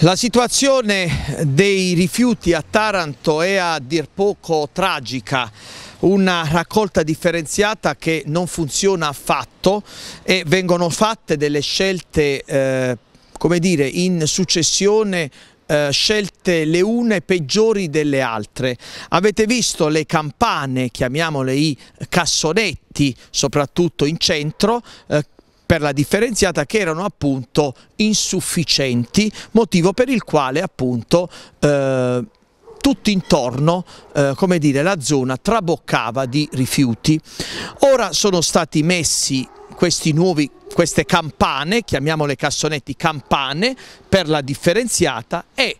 La situazione dei rifiuti a Taranto è a dir poco tragica una raccolta differenziata che non funziona affatto e vengono fatte delle scelte eh, come dire, in successione eh, scelte le une peggiori delle altre. Avete visto le campane, chiamiamole i cassonetti, soprattutto in centro, eh, per la differenziata che erano appunto insufficienti, motivo per il quale appunto eh, tutto intorno eh, come dire, la zona traboccava di rifiuti. Ora sono stati messi questi nuovi queste campane, chiamiamole cassonetti campane, per la differenziata e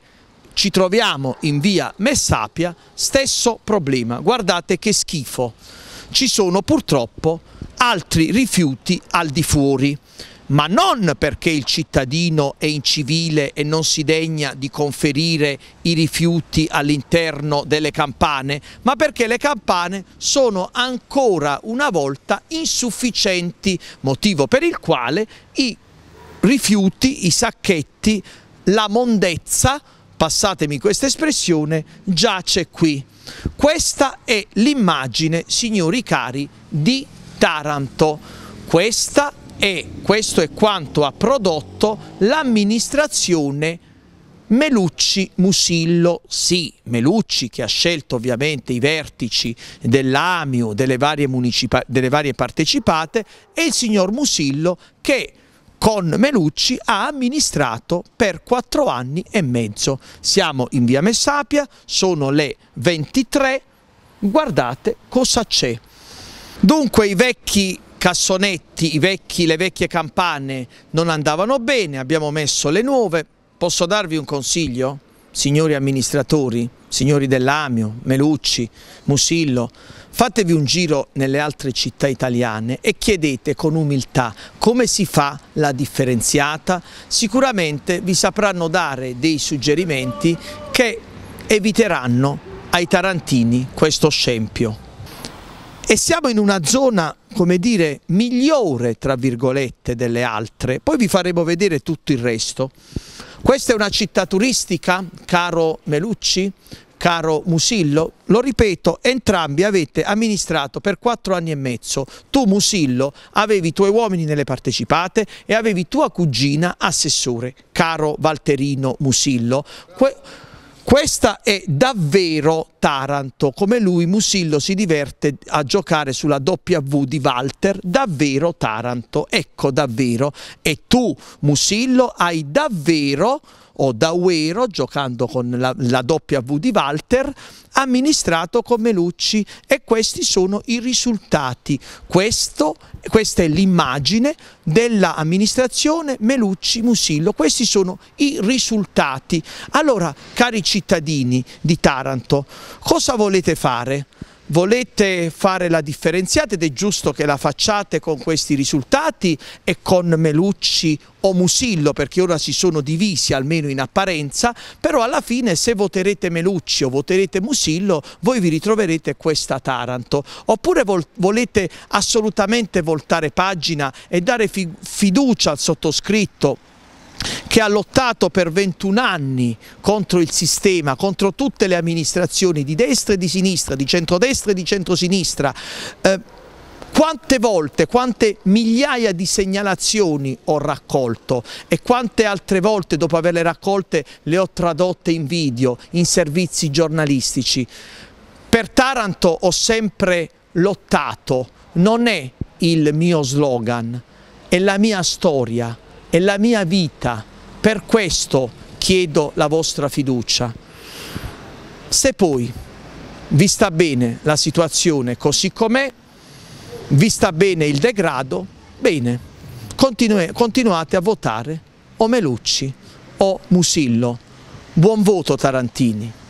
ci troviamo in via Messapia, stesso problema. Guardate che schifo. Ci sono purtroppo altri rifiuti al di fuori ma non perché il cittadino è incivile e non si degna di conferire i rifiuti all'interno delle campane, ma perché le campane sono ancora una volta insufficienti, motivo per il quale i rifiuti, i sacchetti, la mondezza, passatemi questa espressione, giace qui. Questa è l'immagine, signori cari, di Taranto. Questa è, questo è quanto ha prodotto l'amministrazione Melucci Musillo, sì, Melucci che ha scelto ovviamente i vertici dell'AMIO, delle varie, delle varie partecipate e il signor Musillo che con Melucci ha amministrato per quattro anni e mezzo. Siamo in via Messapia, sono le 23, guardate cosa c'è. Dunque i vecchi cassonetti, i vecchi, le vecchie campane non andavano bene, abbiamo messo le nuove. Posso darvi un consiglio? Signori amministratori, signori dell'Amio, Melucci, Musillo, fatevi un giro nelle altre città italiane e chiedete con umiltà come si fa la differenziata, sicuramente vi sapranno dare dei suggerimenti che eviteranno ai tarantini questo scempio e siamo in una zona come dire migliore tra virgolette delle altre poi vi faremo vedere tutto il resto questa è una città turistica caro Melucci caro Musillo lo ripeto entrambi avete amministrato per quattro anni e mezzo tu Musillo avevi i tuoi uomini nelle partecipate e avevi tua cugina assessore caro Valterino Musillo que questa è davvero Taranto. Come lui Musillo si diverte a giocare sulla W di Walter, davvero Taranto. Ecco davvero. E tu Musillo hai davvero o Dauero, giocando con la, la W di Walter, amministrato come Lucci e questi sono i risultati. Questo, questa è l'immagine dell'amministrazione Melucci Musillo, questi sono i risultati. Allora, cari cittadini di Taranto, Cosa volete fare? Volete fare la differenziata ed è giusto che la facciate con questi risultati e con Melucci o Musillo perché ora si sono divisi almeno in apparenza, però alla fine se voterete Melucci o voterete Musillo voi vi ritroverete questa Taranto. Oppure vol volete assolutamente voltare pagina e dare fi fiducia al sottoscritto che ha lottato per 21 anni contro il sistema, contro tutte le amministrazioni di destra e di sinistra, di centrodestra e di centrosinistra, eh, quante volte, quante migliaia di segnalazioni ho raccolto e quante altre volte dopo averle raccolte le ho tradotte in video, in servizi giornalistici. Per Taranto ho sempre lottato, non è il mio slogan, è la mia storia, è la mia vita. Per questo chiedo la vostra fiducia. Se poi vi sta bene la situazione così com'è, vi sta bene il degrado, bene, continu continuate a votare o Melucci o Musillo. Buon voto Tarantini.